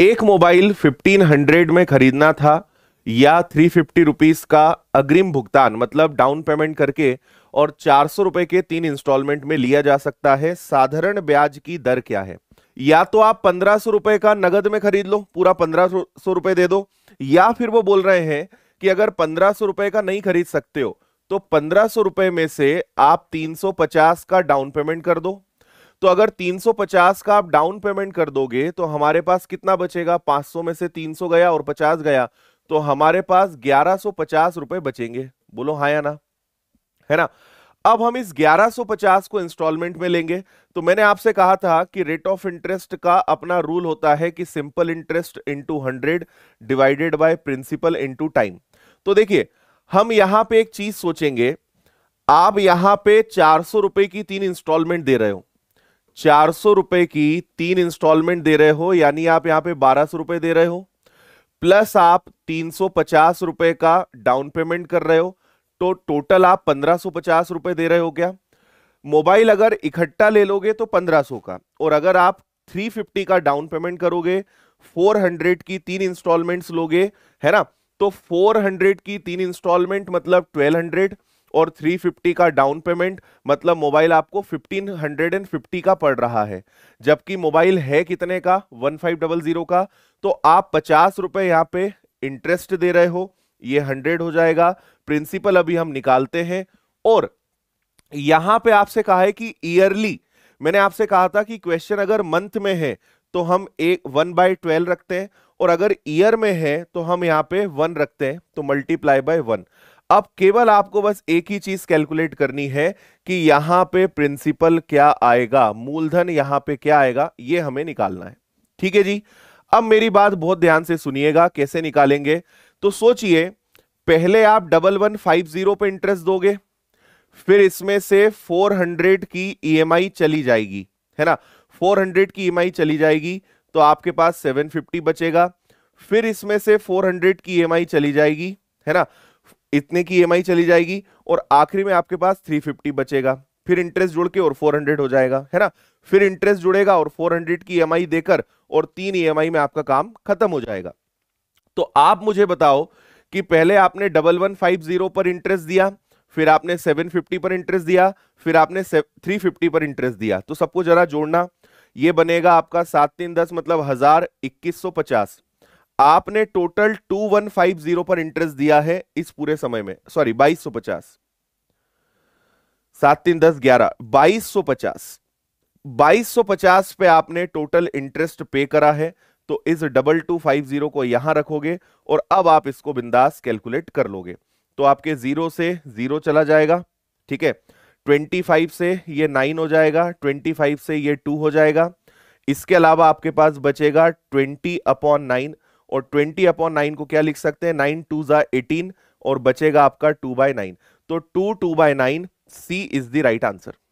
एक मोबाइल 1500 में खरीदना था या थ्री फिफ्टी रुपीज का अग्रिम भुगतान मतलब डाउन पेमेंट करके और चार सौ रुपए के तीन इंस्टॉलमेंट में लिया जा सकता है साधारण ब्याज की दर क्या है या तो आप पंद्रह सौ रुपए का नगद में खरीद लो पूरा पंद्रह सौ रुपए दे दो या फिर वो बोल रहे हैं कि अगर पंद्रह सौ रुपए का नहीं खरीद सकते हो तो पंद्रह सौ रुपए में से आप तीन सौ पचास का डाउन पेमेंट कर दो तो अगर 350 का आप डाउन पेमेंट कर दोगे तो हमारे पास कितना बचेगा 500 में से 300 गया और 50 गया तो हमारे पास ग्यारह रुपए बचेंगे बोलो हाँ या ना है ना अब हम इस 1150 को इंस्टॉलमेंट में लेंगे तो मैंने आपसे कहा था कि रेट ऑफ इंटरेस्ट का अपना रूल होता है कि simple interest into hundred divided by principal into time तो देखिए हम यहां पे एक चीज सोचेंगे आप यहां पे चार सौ रुपए की तीन इंस्टॉलमेंट दे रहे हो चार सौ रुपए की तीन इंस्टॉलमेंट दे रहे हो यानी आप यहां पे बारह सौ रुपए दे रहे हो प्लस आप तीन सौ पचास रुपए का डाउन पेमेंट कर रहे हो तो टोटल आप पंद्रह सौ पचास रुपए दे रहे हो क्या मोबाइल अगर इकट्ठा ले लोगे तो पंद्रह सौ का और अगर आप थ्री फिफ्टी का डाउन पेमेंट करोगे फोर हंड्रेड की तीन इंस्टॉलमेंट्स लोगे है ना तो फोर हंड्रेड की तीन इंस्टॉलमेंट मतलब ट्वेल्व हंड्रेड और 350 का डाउन पेमेंट मतलब मोबाइल आपको 1550 का पड़ रहा है जबकि मोबाइल है कितने का 1500 का तो आप पचास रुपये यहाँ पे इंटरेस्ट दे रहे हो ये 100 हो जाएगा प्रिंसिपल अभी हम निकालते हैं और यहां पे आपसे कहा है कि ईयरली मैंने आपसे कहा था कि क्वेश्चन अगर मंथ में है तो हम एक वन बाय रखते हैं और अगर ईयर में है तो हम यहाँ पे वन रखते हैं तो मल्टीप्लाई बाय वन अब केवल आपको बस एक ही चीज कैलकुलेट करनी है कि यहां पे प्रिंसिपल क्या आएगा मूलधन यहां पे क्या आएगा ये हमें निकालना है ठीक है जी अब मेरी बात बहुत ध्यान से सुनिएगा कैसे निकालेंगे तो सोचिए पहले आप डबल वन फाइव जीरो पे इंटरेस्ट दोगे फिर इसमें से 400 की ईएमआई e चली जाएगी है ना 400 की ईएमआई e चली जाएगी तो आपके पास 750 बचेगा फिर इसमें से 400 की ईएमआई e चली जाएगी है ना इतने की ई e चली जाएगी और आखिरी में आपके पास 350 बचेगा फिर इंटरेस्ट जुड़ के और 400 हो जाएगा है ना फिर इंटरेस्ट जुड़ेगा और 400 की ई e देकर और तीन ई e में आपका काम खत्म हो जाएगा तो आप मुझे बताओ कि पहले आपने डबल वन फाइव जीरो पर इंटरेस्ट दिया फिर आपने सेवन फिफ्टी पर इंटरेस्ट दिया फिर आपने थ्री फिफ्टी पर इंटरेस्ट दिया तो सबको जरा जोड़ना ये बनेगा आपका सात तीन दस मतलब हजार इक्कीस सौ पचास आपने टोटल 2150 पर इंटरेस्ट दिया है इस पूरे समय में सॉरी 2250 सात तीन दस ग्यारह 2250 2250 पे आपने टोटल इंटरेस्ट पे करा है तो इस डबल टू फाइव जीरो को यहां रखोगे और अब आप इसको बिंदास कैलकुलेट कर लोगे तो आपके जीरो से जीरो चला जाएगा ठीक है 25 से ये 9 हो जाएगा 25 से ये 2 हो जाएगा इसके अलावा आपके पास बचेगा 20 अपॉन नाइन और 20 अपॉन नाइन को क्या लिख सकते हैं नाइन टू जा एटीन और बचेगा आपका टू बाय नाइन तो two two by nine C is the right answer